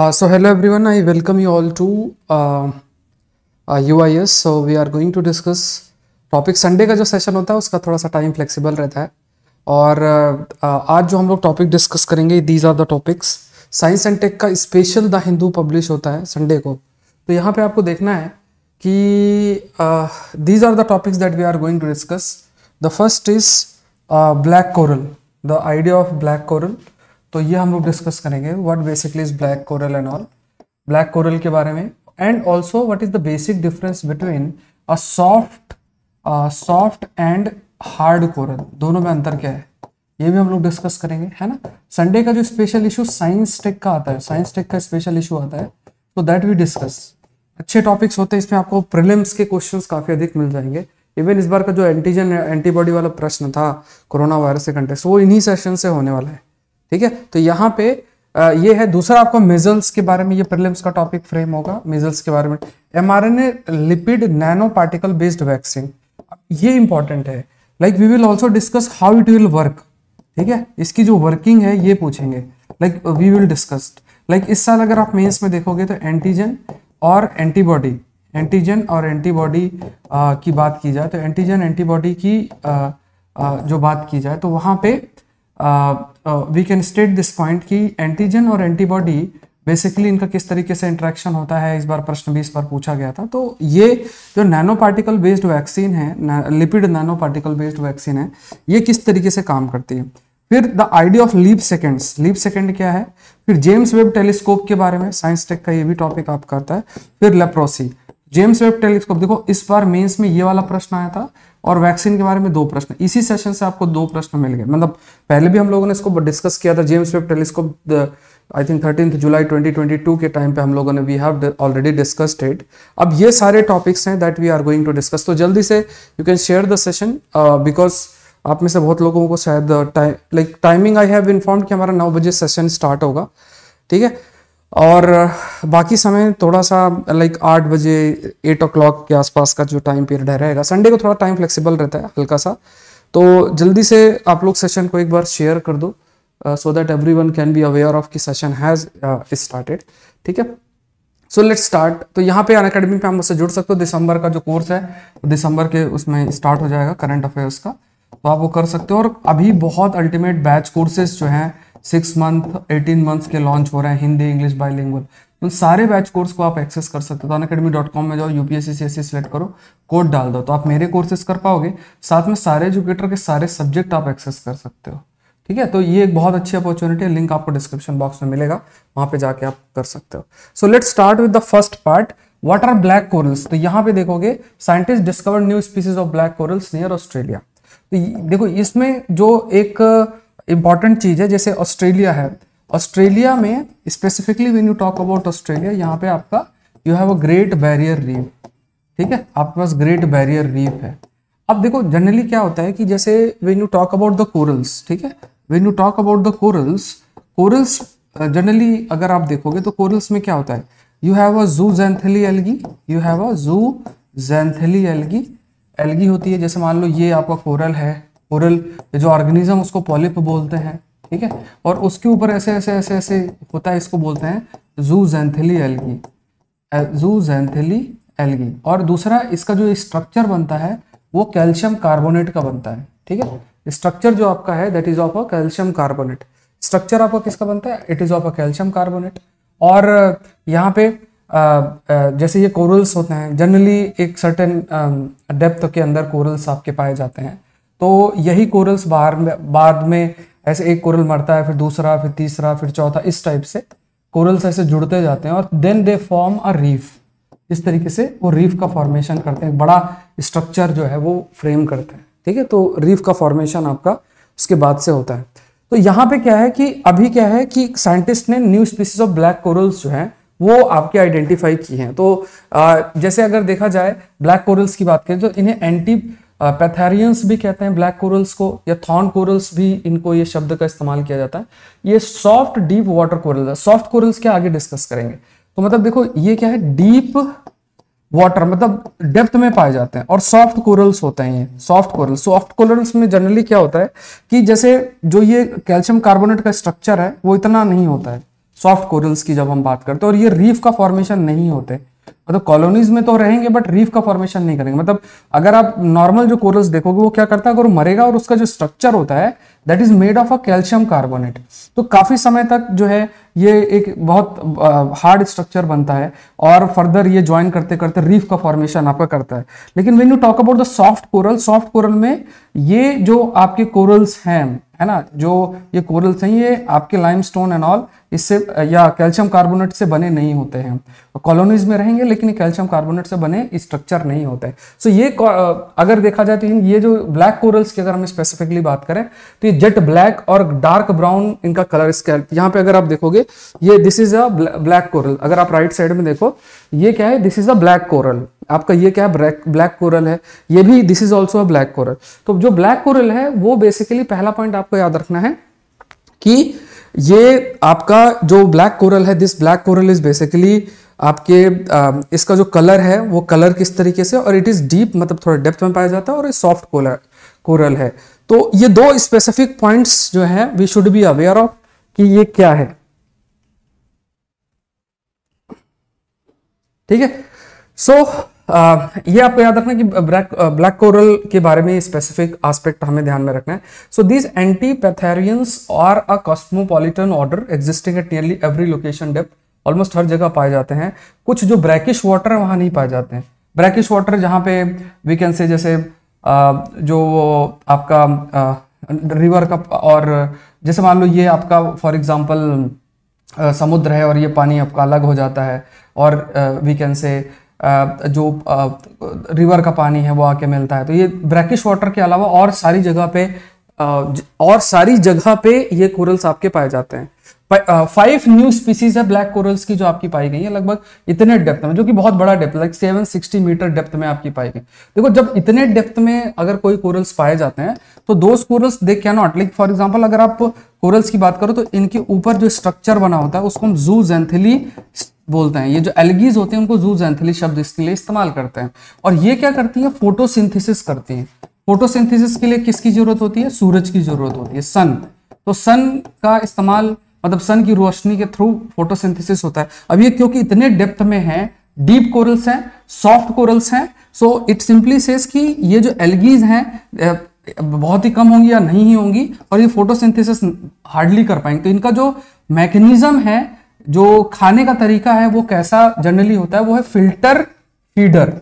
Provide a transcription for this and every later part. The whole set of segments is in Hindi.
Uh, so hello everyone, I welcome you all to uh, uh, UIS. So we are going to discuss topic Sunday का जो सेशन होता है उसका थोड़ा सा टाइम फ्लेक्सिबल रहता है और uh, uh, आज जो हम लोग टॉपिक डिस्कस करेंगे these are the topics science and tech का स्पेशल द हिंदू पब्लिश होता है संडे को तो यहाँ पे आपको देखना है कि these are the topics that we are going to discuss the first is black coral the idea of black coral तो ये हम लोग डिस्कस करेंगे what basically is black coral and all black coral के बारे में and also what is the basic difference between a soft soft and hard coral दोनों में अंतर क्या है ये भी हम लोग डिस्कस करेंगे है ना संडे का जो स्पेशल इशू साइंस टेक का आता है साइंस टेक का स्पेशल इशू आता है तो दैट वी डिस्कस अच्छे टॉपिक्स होते हैं इसमें आपको प्रिलिम्स के क्वेश्चंस काफ़ी अधिक मिल जाएंगे इवन इस बार का जो एंटीजन एंटीबॉडी वाला प्रश्न था कोरोना वायरस से कंटेस्ट वो इन्हीं सेशन से होने वाला है ठीक है तो यहाँ पे ये है दूसरा आपको मिजल्स के बारे में ये प्रिलिम्स का टॉपिक फ्रेम होगा मिजल्स के बारे में mRNA lipid nano particle based vaccine ये इंपॉर्टेंट है like we will also discuss how it will work ठीक है इसकी जो वर्किंग है ये पूछेंगे like we will discuss like इस साल अगर आप मेन्स में देखोगे तो एंटीजन और एंटीबॉडी एंटीजन और एंटीबॉडी की बात की जाए तो एंटीजन एंटीबॉडी की आ, आ, जो बात की जाए तो वहाँ पे we can state this point कि एंटीजन और एंटीबॉडी बेसिकली इनका किस तरीके से इंट्रैक्शन होता है इस बार प्रश्न भी इस बार पूछा गया था तो ये जो नैनो पार्टिकल बेस्ड वैक्सीन है lipid nano particle based vaccine है ये किस तरीके से काम करती है फिर the idea of leap seconds leap second क्या है फिर जेम्स वेब टेलीस्कोप के बारे में साइंस टेक का ये भी टॉपिक आप करता है फिर लेप्रोसी जेम्स वेब टेलीस्कोप देखो इस बार मेंस में ये वाला प्रश्न आया था और वैक्सीन के बारे में दो प्रश्न इसी सेशन से आपको दो प्रश्न मिल गए मतलब पहले भी हम लोगों ने इसको डिस्कस किया था James Webb telescope I think thirteen July 2022 के टाइम पे हम लोगों ने we have already discussed it अब ये सारे टॉपिक्स हैं that we are going to discuss तो जल्दी से you can share the session because आप में से बहुत लोगों को शायद like timing I have inform कि हमारा नौ बजे सेशन स्टार्ट होगा ठीक है और बाकी समय थोड़ा सा लाइक आठ बजे एट ओ क्लॉक के आसपास का जो टाइम पीरियड है रहेगा संडे को थोड़ा टाइम फ्लेक्सिबल रहता है हल्का सा तो जल्दी से आप लोग सेशन को एक बार शेयर कर दो so that every one can be aware of कि सेशन हैज़ स्टार्टेड ठीक है सो लेट स्टार्ट तो यहाँ पे अन अकेडमी पे हम उससे जुड़ सकते हो दिसंबर का जो कोर्स है दिसंबर तो के उसमें स्टार्ट हो जाएगा करंट अफेयर्स का तो आप वो कर सकते हो और अभी बहुत अल्टीमेट बैच कोर्सेज जो हैं सिक्स मंथ एटीन मंथ्स के लॉन्च हो रहे हैं हिंदी इंग्लिश बाइलिंगुअल उन सारे बैच कोर्स को आप एक्सेस कर सकते हो अनकेडमी डॉट कॉम में जाओ यूपीएससी सी एस सिलेक्ट करो कोड डाल दो तो आप मेरे कोर्सेस कर पाओगे साथ में सारे एजुकेटर के सारे सब्जेक्ट आप एक्सेस कर सकते हो ठीक है तो ये एक बहुत अच्छी अपॉर्चुनिटी है लिंक आपको डिस्क्रिप्शन बॉक्स में मिलेगा वहां पे जाके आप कर सकते हो so let start with the first part what are black corals तो यहाँ पे देखोगे scientist discover new species of black corals near Australia तो देखो इसमें जो एक इंपॉर्टेंट चीज़ है जैसे ऑस्ट्रेलिया है ऑस्ट्रेलिया में specifically when you talk about Australia यहाँ पे आपका you have a great barrier reef ठीक है आपके पास ग्रेट बैरियर रीफ है अब देखो जनरली क्या होता है कि जैसे when you talk about the corals ठीक है when you talk about the corals corals generally अगर आप देखोगे तो कोरल्स में क्या होता है you have a zooxanthellae algae you have a zooxanthellae algae algae होती है जैसे मान लो ये आपका कोरल है ओरल जो ऑर्गेनिज्म उसको पॉलिप बोलते हैं ठीक है और उसके ऊपर ऐसे ऐसे ऐसे ऐसे होता है इसको बोलते हैं जू जैंथेली एलगी जू जैंथेली एलगी और दूसरा इसका जो स्ट्रक्चर बनता है वो कैल्शियम कार्बोनेट का बनता है ठीक है स्ट्रक्चर जो आपका है that is of a calcium carbonate structure आपका किसका बनता है it is of a calcium carbonate और यहाँ पे जैसे ये कोरल्स होते हैं जनरली एक सर्टेन डेप्थ के अंदर कोरल्स आपके पाए जाते हैं तो यही कोरल्स बाहर में बाद में ऐसे एक कोरल मरता है फिर दूसरा फिर तीसरा फिर चौथा इस टाइप से कोरल्स ऐसे जुड़ते जाते हैं और then they form a reef इस तरीके से वो रीफ का फॉर्मेशन करते हैं बड़ा स्ट्रक्चर जो है वो फ्रेम करते हैं ठीक है तो रीफ का फॉर्मेशन आपका उसके बाद से होता है तो यहाँ पे क्या है कि अभी क्या है कि साइंटिस्ट ने new species of black corals जो है वो आपके आइडेंटिफाई की हैं तो आ, जैसे अगर देखा जाए ब्लैक कोरल्स की बात करें तो इन्हें एंटी पैथेरियंस भी कहते हैं ब्लैक कोरल्स को या थॉर्न कोरल्स भी इनको ये शब्द का इस्तेमाल किया जाता है ये सॉफ्ट डीप वाटर कोरल है सॉफ्ट कोरल्स के आगे डिस्कस करेंगे तो मतलब देखो ये क्या है डीप वाटर मतलब डेप्थ में पाए जाते हैं और सॉफ्ट कोरल्स होते हैं ये सॉफ्ट कोरल तो सॉफ्ट कोरल्स में जनरली क्या होता है कि जैसे जो ये कैल्शियम कार्बोनेट का स्ट्रक्चर है वो इतना नहीं होता है सॉफ्ट कोरल्स की जब हम बात करते हैं और ये रीफ का फॉर्मेशन नहीं होते मतलब तो कॉलोनीज में तो रहेंगे बट रीफ का फॉर्मेशन नहीं करेंगे मतलब अगर आप नॉर्मल जो कोरल्स देखोगे वो क्या करता है अगर मरेगा और उसका जो स्ट्रक्चर होता है that is made of a calcium carbonate तो काफी समय तक जो है ये एक बहुत हार्ड स्ट्रक्चर बनता है और फर्दर ये ज्वाइन करते करते रीफ का फॉर्मेशन आपका करता है लेकिन when you talk about the soft coral soft coral में ये जो आपके कोरल्स हैं है ना जो ये कोरल्स हैं ये आपके लाइमस्टोन एंड ऑल इससे या कैल्शियम कार्बोनेट से बने नहीं होते हैं कॉलोनीज में रहेंगे लेकिन ये कैल्शियम कार्बोनेट से बने स्ट्रक्चर नहीं होते हैं सो ये अगर देखा जाए तो ये जो ब्लैक कोरल्स की अगर हम स्पेसिफिकली बात करें तो ये जेट ब्लैक और डार्क ब्राउन इनका कलर स्केल यहाँ पे अगर आप देखोगे ये this is a black coral अगर आप राइट साइड में देखो ये क्या है this is a black coral आपका ये क्या है ब्लैक ब्लैक कोरल है ये भी this is also a black coral तो जो ब्लैक कोरल है वो बेसिकली पहला पॉइंट आपको याद रखना है कि ये आपका जो ब्लैक कोरल है this black coral is basically आपके आ, um, इसका जो कलर है वो कलर किस तरीके से और इट इज़ डीप मतलब थोड़ा डेप्थ में पाया जाता है और ये सॉफ्ट कोलर कोरल है तो ये दो स्पेसिफिक पॉइंट्स जो है we should be aware of कि ये क्या है ठीक है सो uh, ये आपको याद रखना कि ब्लैक ब्लैक कोरल के बारे में स्पेसिफिक आस्पेक्ट हमें ध्यान में रखना है सो दीज एंटी पैथेरियंस और a cosmopolitan order existing at nearly every location depth almost हर जगह पाए जाते हैं कुछ जो ब्रैकिश वाटर वहां नहीं पाए जाते हैं ब्रैकिश वाटर जहाँ पे वी कैन से जैसे आ, uh, जो आपका आ, uh, रिवर का और जैसे मान लो ये आपका फॉर एग्जाम्पल समुद्र है और ये पानी आपका अलग हो जाता है और वी कैन से जो रिवर का पानी है वो आके मिलता है तो ये ब्रैकिश वाटर के अलावा और सारी जगह पे और सारी जगह पे ये कोरल्स आपके पाए जाते हैं फाइव न्यू स्पीसीज है ब्लैक कोरल्स की जो आपकी पाई गई है लगभग इतने डेप्थ में जो कि बहुत बड़ा depth like seven sixty metre depth में आपकी पाई गई देखो जब इतने डेप्थ में अगर कोई कोरल्स पाए जाते हैं तो दो कोरल्स दे क्या नॉट लाइक फॉर एग्जाम्पल अगर आप कोरल्स की बात करो तो इनके ऊपर जो स्ट्रक्चर बना होता है उसको हम जू जेंथली बोलते हैं ये जो एलगीज होते हैं उनको जू जैंथली शब्द इसके लिए इस्तेमाल करते हैं और ये क्या करती है फोटोसिंथेसिस करती है फोटोसिंथेसिस के लिए किसकी जरूरत होती है सूरज की जरूरत होती है सन तो सन का इस्तेमाल मतलब सन की रोशनी के थ्रू फोटोसिंथेसिस होता है अब ये क्योंकि इतने डेप्थ में है डीप कोरल्स हैं सॉफ्ट कोरल्स हैं सो इट सिंपली सेज कि ये जो एलगीज हैं बहुत ही कम होंगी या नहीं ही होंगी और ये फोटोसिंथेसिस हार्डली कर पाएंगे तो इनका जो मैकेनिज्म है जो खाने का तरीका है वो कैसा जनरली होता है वो है filter feeder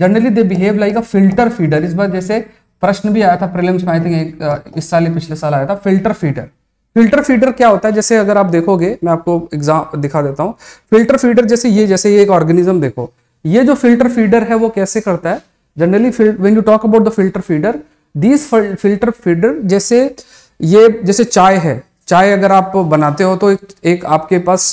generally they behave like a filter feeder इस बार जैसे प्रश्न भी आया था प्रिलिम्स में आई थिंक एक इस साल पिछले साल आया था फिल्टर फीडर फिल्टर फीडर क्या होता है जैसे अगर आप देखोगे मैं आपको एग्जाम दिखा देता हूँ फिल्टर फीडर जैसे ये जैसे ये एक ऑर्गेनिज्म देखो ये जो फिल्टर फीडर है वो कैसे करता है generally when you talk about the filter feeder this filter feeder जैसे ये जैसे चाय है चाय अगर आप बनाते हो तो एक, एक आपके पास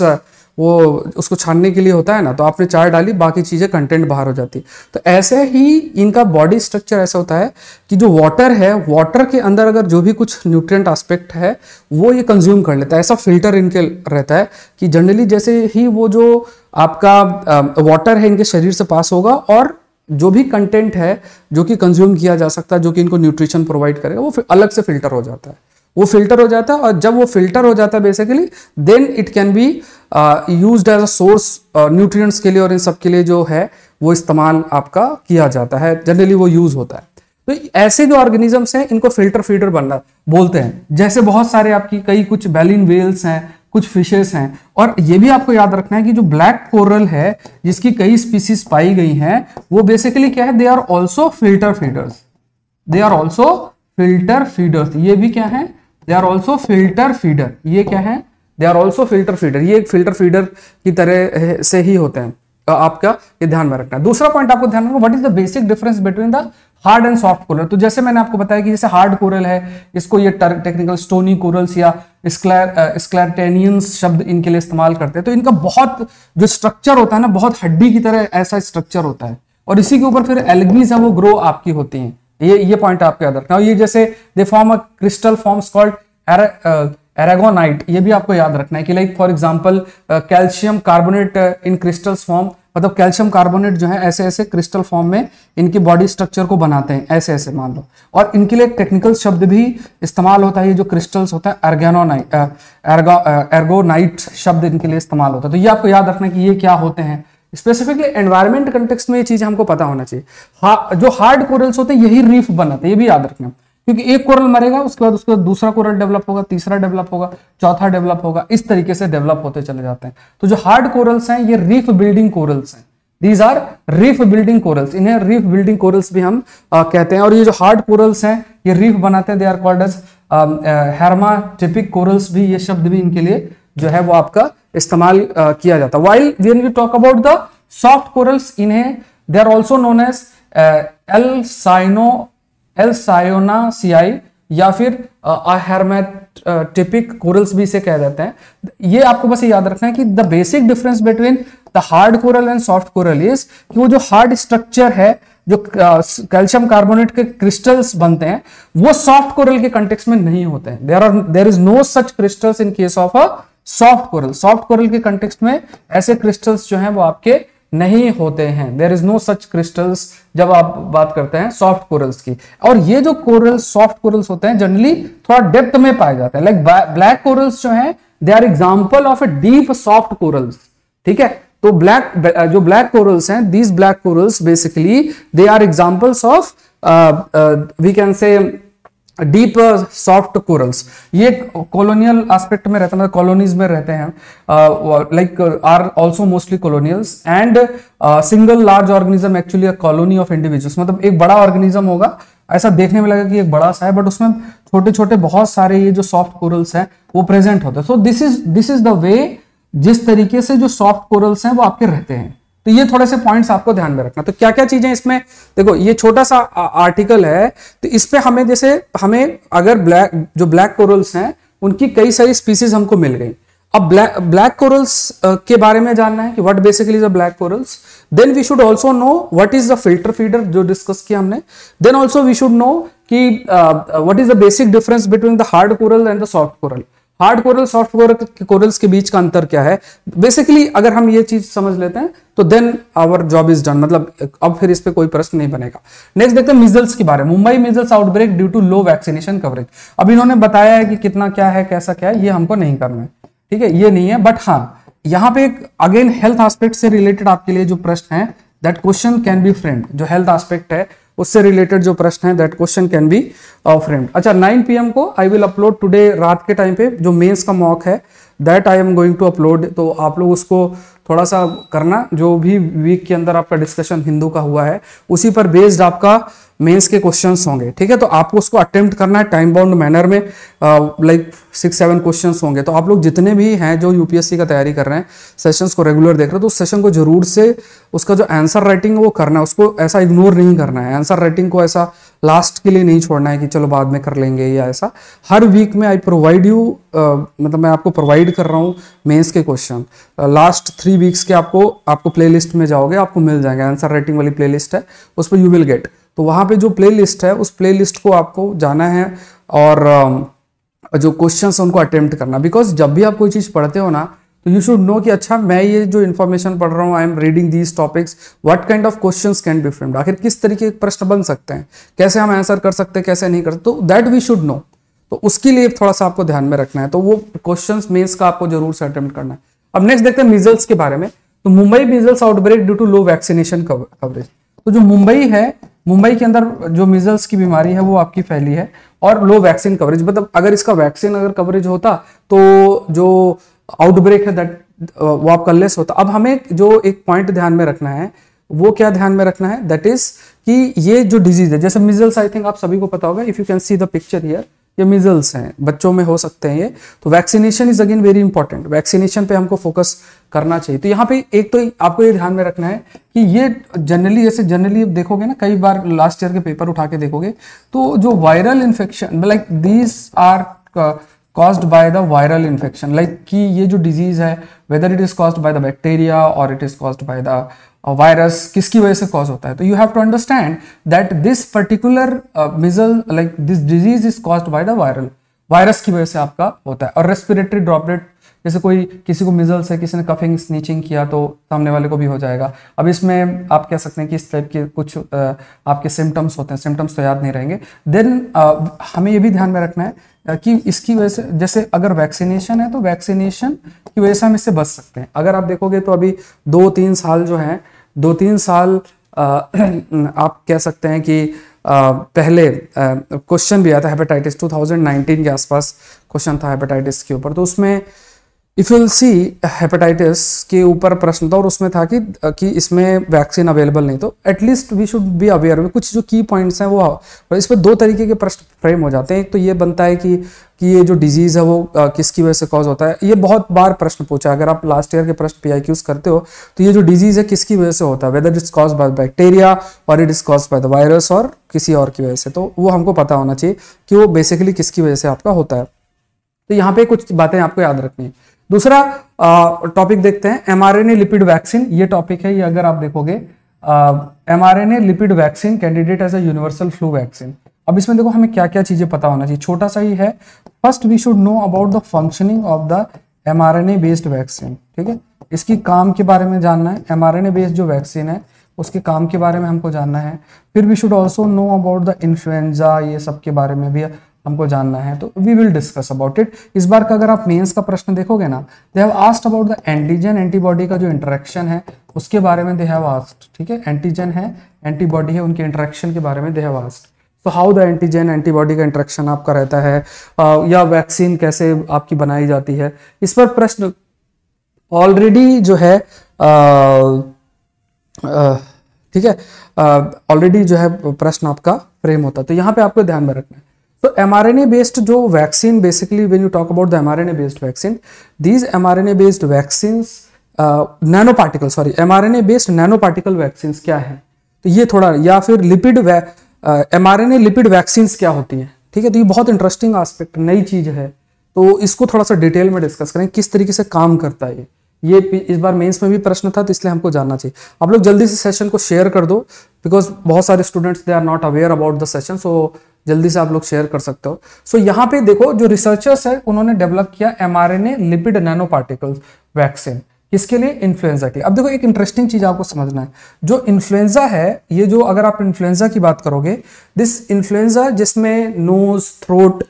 वो उसको छानने के लिए होता है ना तो आपने चाय डाली बाकी चीज़ें कंटेंट बाहर हो जाती तो ऐसे ही इनका बॉडी स्ट्रक्चर ऐसा होता है कि जो वाटर है वाटर के अंदर अगर जो भी कुछ न्यूट्रिएंट एस्पेक्ट है वो ये कंज्यूम कर लेता है ऐसा फिल्टर इनके रहता है कि जनरली जैसे ही वो जो आपका वाटर है इनके शरीर से पास होगा और जो भी कंटेंट है जो कि कंज्यूम किया जा सकता है जो कि इनको न्यूट्रिशन प्रोवाइड करेगा वो अलग से फिल्टर हो जाता है वो फिल्टर हो जाता है और जब वो फिल्टर हो जाता है basically then it can be use as a source nutrients के लिए और इन सब के लिए जो है वो इस्तेमाल आपका किया जाता है जनरली वो यूज होता है तो ऐसे जो ऑर्गेनिजम्स हैं इनको फिल्टर फीडर बनना बोलते हैं जैसे बहुत सारे आपकी कई कुछ बेलिन वेल्स हैं कुछ फिशेस हैं और ये भी आपको याद रखना है कि जो ब्लैक कोरल है जिसकी कई स्पीसीज पाई गई हैं वो बेसिकली क्या है they are also filter feeders they are also filter feeders ये भी क्या है they are also filter feeder ये क्या है they are also filter feeder ये एक फिल्टर फीडर की तरह से ही होते हैं आपका ये ध्यान में रखना दूसरा पॉइंट आपको ध्यान रखना what is the basic difference between the hard and soft coral तो जैसे मैंने आपको बताया कि जैसे हार्ड कोरल है इसको ये टेक्निकल स्टोनी कोरल्स या स्क्लैटेनियंस शब्द इनके लिए इस्तेमाल करते हैं तो इनका बहुत जो स्ट्रक्चर होता है ना बहुत हड्डी की तरह ऐसा स्ट्रक्चर होता है और इसी के ऊपर फिर एलगीज है वो ग्रो आपकी होती हैं ये ये पॉइंट आपके याद रखना ये जैसे they form a crystal forms called aragonite ये भी आपको याद रखना है कि like for example calcium carbonate in crystals form मतलब कैल्शियम कार्बोनेट जो है ऐसे ऐसे क्रिस्टल फॉर्म में इनकी बॉडी स्ट्रक्चर को बनाते हैं ऐसे ऐसे मान लो और इनके लिए टेक्निकल शब्द भी इस्तेमाल होता है जो क्रिस्टल्स होते हैं एर्गेनोनाइट एर्गोनाइट uh, uh, शब्द इनके लिए इस्तेमाल होता है तो ये आपको याद रखना है कि ये क्या होते हैं स्पेसिफिकली एनवायरमेंट कंटेक्स में ये चीज हमको पता होना चाहिए हा, जो हार्ड कोरल्स होते हैं यही रीफ बनाते हैं ये भी याद रखना क्योंकि एक कोरल मरेगा उसके बाद उसका दूसरा कोरल डेवलप होगा तीसरा डेवलप होगा चौथा डेवलप होगा इस तरीके से डेवलप होते चले जाते हैं तो जो हार्ड कोरल्स हैं ये रीफ बिल्डिंग कोरल्स हैं these are reef building corals इन्हें रीफ बिल्डिंग कोरल्स भी हम आ, कहते हैं और ये जो हार्ड कोरल्स हैं ये रीफ बनाते हैं they are called as hermatypic corals भी ये शब्द भी इनके लिए जो है वो आपका इस्तेमाल किया जाता है while when you talk about the soft corals इन्हें they are also known as alcyono alcyonacea या फिर हेरमेटिपिक कोरल्स भी इसे कह देते हैं ये आपको बस याद रखना है कि the basic difference between the hard coral and soft coral is कि वो जो हार्ड स्ट्रक्चर है जो कैल्शियम कार्बोनेट के क्रिस्टल्स बनते हैं वो सॉफ्ट कोरल के कंटेक्स में नहीं होते हैं there are there is no such crystals in case of a soft coral soft coral के कंटेक्स में ऐसे क्रिस्टल्स जो हैं वो आपके नहीं होते हैं there is no such crystals जब आप बात करते हैं सॉफ्ट कोरल्स की और ये जो कोरल्स सॉफ्ट कोरल्स होते हैं जनरली थोड़ा डेप्थ में पाए जाते हैं लाइक ब्लैक कोरल्स जो हैं they are example of a deep soft corals ठीक है तो ब्लैक जो ब्लैक कोरल्स हैं these black corals basically they are examples of we can say deep soft corals ये कॉलोनियल एस्पेक्ट में रहता है कॉलोनीज मतलब में रहते हैं like are also mostly colonials and single large organism actually colony of individuals मतलब एक बड़ा ऑर्गेनिज्म होगा ऐसा देखने में लगा कि एक बड़ा सा है बट उसमें छोटे छोटे बहुत सारे ये जो सॉफ्ट कोरल्स हैं वो प्रेजेंट होते हैं so this is this is the way जिस तरीके से जो सॉफ्ट कोरल्स हैं वो आपके रहते हैं तो ये थोड़े से पॉइंट्स आपको ध्यान में रखना तो क्या क्या चीजें इसमें देखो ये छोटा सा आर्टिकल है तो इस पर हमें जैसे हमें अगर ब्लैक जो ब्लैक कोरल्स हैं उनकी कई सारी स्पीसीज हमको मिल गई अब ब्लैक ब्लैक कोरल्स के बारे में जानना है कि what basically is a black corals then we should also know what is the filter feeder जो डिस्कस किया हमने then also we should know कि what is the basic difference between the hard coral and the soft coral hard coral soft coral corals के बीच का अंतर क्या है बेसिकली अगर हम ये चीज समझ लेते हैं तो then our job is done मतलब अब फिर इस पर कोई प्रश्न नहीं बनेगा नेक्स्ट देखते हैं मिजल्स के बारे में Mumbai measles outbreak due to low vaccination coverage अब इन्होंने बताया है कि कितना क्या है कैसा क्या है ये हमको नहीं करना है ठीक है ये नहीं है बट हाँ यहाँ पे एक अगेन हेल्थ आस्पेक्ट से रिलेटेड आपके लिए जो प्रश्न है that question can be framed जो हेल्थ आस्पेक्ट है उससे रिलेटेड जो प्रश्न है that question can be framed अच्छा 9 पीएम को आई विल अपलोड टुडे रात के टाइम पे जो मेंस का मॉक है that I am going to upload तो आप लोग उसको थोड़ा सा करना जो भी वीक के अंदर आपका डिस्कशन हिंदू का हुआ है उसी पर बेस्ड आपका मेंस के क्वेश्चंस होंगे ठीक है तो आपको उसको अटेम्प्ट करना है टाइम बाउंड मैनर में लाइक सिक्स सेवन क्वेश्चंस होंगे तो आप लोग जितने भी हैं जो यूपीएससी का तैयारी कर रहे हैं सेशंस को रेगुलर देख रहे हैं तो उस सेशन को जरूर से उसका जो आंसर राइटिंग वो करना है उसको ऐसा इग्नोर नहीं करना है आंसर राइटिंग को ऐसा लास्ट के लिए नहीं छोड़ना है कि चलो बाद में कर लेंगे या ऐसा हर वीक में आई प्रोवाइड यू मतलब मैं आपको प्रोवाइड कर रहा हूँ मेंस के क्वेश्चन लास्ट थ्री वीक्स के आपको आपको प्लेलिस्ट में जाओगे आपको मिल जाएंगे आंसर राइटिंग वाली प्लेलिस्ट है उस पर यू विल गेट तो वहाँ पे जो प्लेलिस्ट है उस प्लेलिस्ट को आपको जाना है और जो क्वेश्चन उनको अटेम्प्ट करना बिकॉज जब भी आप कोई चीज़ पढ़ते हो ना तो यू शुड नो कि अच्छा मैं ये जो इन्फॉर्मेशन पढ़ रहा हूँ I am reading these topics what kind of questions can be framed आखिर किस तरीके के प्रश्न बन सकते हैं कैसे हम आंसर कर सकते हैं कैसे नहीं कर सकते तो दैट वी शुड नो तो उसके लिए थोड़ा सा आपको ध्यान में रखना है तो वो क्वेश्चन मेन्स का आपको जरूर से अटेम्प्ट करना है अब नेक्स्ट देखते हैं मिजल्स के बारे में तो Mumbai measles outbreak due to low vaccination coverage तो जो मुंबई है मुंबई के अंदर जो मिजल्स की बीमारी है वो आपकी फैली है और लो वैक्सीन कवरेज मतलब अगर इसका वैक्सीन अगर कवरेज होता तो जो आउटब्रेक है दैट uh, वो आपका लेस होता अब हमें जो एक पॉइंट ध्यान में रखना है वो क्या ध्यान में रखना है दैट इज कि ये जो डिजीज है जैसे मिजल्स आई थिंक आप सभी को पता होगा if you can see the picture here ये मिजल्स हैं बच्चों में हो सकते हैं ये तो vaccination is again very important vaccination पे हमको फोकस करना चाहिए तो यहाँ पे एक तो आपको ये ध्यान में रखना है कि ये जनरली जैसे जनरली देखोगे ना कई बार लास्ट ईयर के पेपर उठा के देखोगे तो जो viral infection like these are caused by the viral infection like कि ये जो डिजीज है whether it is caused by the bacteria और it is caused by the virus किसकी वजह से कॉज होता है तो you have to understand that this particular measle like this disease is caused by the viral virus की वजह से आपका होता है और रेस्पिरेटरी ड्रॉपलेट जैसे कोई किसी को मिजल्स है किसी ने कफिंग स्नीचिंग किया तो सामने वाले को भी हो जाएगा अब इसमें आप कह सकते हैं कि इस टाइप के कुछ आपके सिम्टम्स होते हैं सिम्टम्स तो याद नहीं रहेंगे देन हमें ये भी ध्यान में रखना है कि इसकी वजह से जैसे अगर वैक्सीनेशन है तो वैक्सीनेशन की वजह से हम इससे बच सकते हैं अगर आप देखोगे तो अभी दो तीन साल जो है दो तीन साल आप कह सकते हैं कि पहले क्वेश्चन भी आया था हेपेटाइटिस 2019 के आसपास क्वेश्चन था हेपेटाइटिस के ऊपर तो उसमें इफ यू सी हेपेटाइटिस के ऊपर प्रश्न था और उसमें था कि कि इसमें वैक्सीन अवेलेबल नहीं तो at least we should be aware कुछ जो की पॉइंट्स हैं वो और इस पर दो तरीके के प्रश्न फ्रेम हो जाते हैं एक तो ये बनता है कि कि ये जो डिजीज़ है वो किसकी वजह से कॉज होता है ये बहुत बार प्रश्न पूछा अगर आप लास्ट ईयर के प्रश्न पी आई करते हो तो ये जो डिजीज़ है किसकी वजह से होता है whether it's cause by bacteria और it is cause by the virus और किसी और की वजह से तो वो हमको पता होना चाहिए कि वो बेसिकली किसकी वजह से आपका होता है तो यहाँ पे कुछ बातें आपको याद रखनी है दूसरा टॉपिक देखते हैं एमआरएनए लिपिड वैक्सीन ये टॉपिक है ये अगर आप देखोगे mRNA lipid vaccine candidate as a universal flu vaccine अब इसमें देखो हमें क्या क्या चीजें पता होना चाहिए छोटा सा ही है first we should know about the functioning of the mRNA based vaccine ठीक है इसकी काम के बारे में जानना है एमआरएनए बेस्ड जो वैक्सीन है उसके काम के बारे में हमको जानना है फिर we should also know about the influenza ये सब के बारे में भी हमको जानना है तो we will discuss about it इस बार का अगर आप मेंस का प्रश्न देखोगे ना they have asked about the antigen antibody का जो इंटरेक्शन है उसके बारे में दे हैव आस्ट ठीक है एंटीजन है एंटीबॉडी है उनके इंटरेक्शन के बारे में दे हैव आस्ट तो हाउ द एंटीजन एंटीबॉडी का इंटरेक्शन आपका रहता है या वैक्सीन कैसे आपकी बनाई जाती है इस पर प्रश्न ऑलरेडी जो है ठीक है ऑलरेडी जो है प्रश्न आपका फ्रेम होता है तो यहाँ पे आपको ध्यान में रखना है तो M R N A based जो vaccine basically when you talk about the M R N A based vaccine these M R N A based vaccine nanoparticle sorry M R N A based nanoparticle vaccine क्या है तो ये थोड़ा या फिर lipid M R N A lipid vaccine क्या होती है ठीक है तो ये बहुत इंटरेस्टिंग आस्पेक्ट नई चीज है तो इसको थोड़ा सा डिटेल में डिस्कस करें किस तरीके से काम करता है ये इस बार मेंस में भी प्रश्न था तो इसलिए हमको जानना चाहिए आप लोग जल्दी से सेशन को शेयर कर दो बिकॉज बहुत सारे students they are not aware about the session so जल्दी से आप लोग शेयर कर सकते हो सो so, यहाँ पे देखो जो रिसर्चर्स है उन्होंने डेवलप किया M R N A lipid nano nanoparticles vaccine किसके लिए इन्फ्लुएंजा के लिए अब देखो एक इंटरेस्टिंग चीज आपको समझना है जो इन्फ्लुएंजा है ये जो अगर आप इन्फ्लुएंजा की बात करोगे दिस इन्फ्लुएंजा जिसमें नोज थ्रोट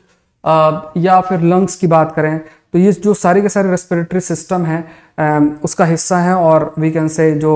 या फिर लंग्स की बात करें तो ये जो सारे के सारे रेस्पिरेटरी सिस्टम है उसका हिस्सा है और वी कैन से जो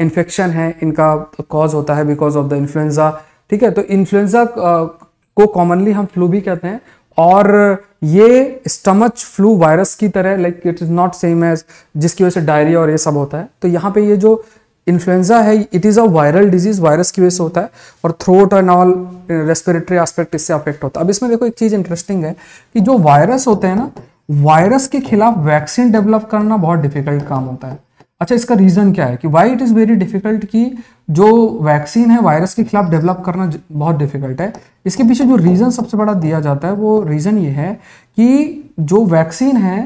इन्फेक्शन है इनका कॉज होता है बिकॉज ऑफ द इन्फ्लुएंजा ठीक है तो इन्फ्लुएंजा uh, को कॉमनली हम फ्लू भी कहते हैं और ये स्टमच फ्लू वायरस की तरह like it is not same as जिसकी वजह से डायरिया और ये सब होता है तो यहाँ पे ये जो इन्फ्लुएंजा है it is a viral disease virus की वजह से होता है और throat and all respiratory aspect इससे अफेक्ट होता है अब इसमें देखो एक चीज़ इंटरेस्टिंग है कि जो वायरस होते हैं ना वायरस के खिलाफ वैक्सीन डेवलप करना बहुत डिफिकल्ट काम होता है अच्छा इसका रीज़न क्या है कि why it is very difficult कि जो वैक्सीन है वायरस के खिलाफ डेवलप करना बहुत डिफिकल्ट है इसके पीछे जो रीज़न सबसे बड़ा दिया जाता है वो रीज़न ये है कि जो वैक्सीन है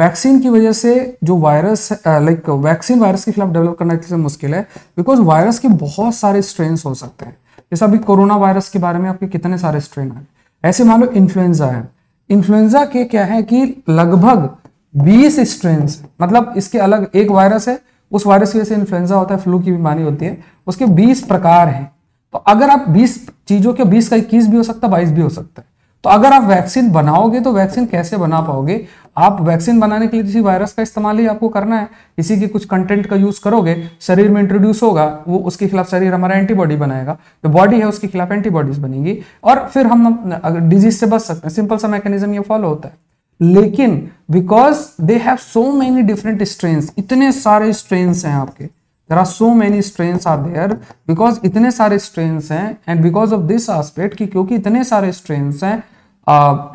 वैक्सीन की वजह से जो वायरस लाइक वैक्सीन वायरस के खिलाफ डेवलप करना इतने मुश्किल है बिकॉज वायरस के बहुत सारे स्ट्रेन हो सकते हैं जैसे अभी कोरोना वायरस के बारे में आपके कितने सारे स्ट्रेन आए ऐसे मान लो इन्फ्लुएंजा है इन्फ्लुएंजा के क्या है कि लगभग बीस स्ट्रेन मतलब इसके अलग एक वायरस है उस वायरस की वजह से इन्फ्लुएंजा होता है फ्लू की बीमारी होती है उसके बीस प्रकार हैं तो अगर आप बीस चीज़ों के बीस का इक्कीस भी हो सकता है बाईस भी हो सकता है तो अगर आप वैक्सीन बनाओगे तो वैक्सीन कैसे बना पाओगे आप वैक्सीन बनाने के लिए किसी वायरस का इस्तेमाल ही आपको करना है इसी के कुछ कंटेंट का यूज करोगे शरीर में इंट्रोड्यूस होगा वो उसके खिलाफ शरीर हमारा एंटीबॉडी बनाएगा जो बॉडी है उसके खिलाफ एंटीबॉडीज बनेगी और फिर हम डिजीज से बच सकते हैं सिंपल सा मैकेनिज्म ये फॉलो होता है लेकिन because they have so many different strains इतने सारे स्ट्रेंस हैं आपके there are so many strains are there because इतने सारे स्ट्रेंस हैं and because of this aspect कि क्योंकि इतने सारे स्ट्रेंस हैं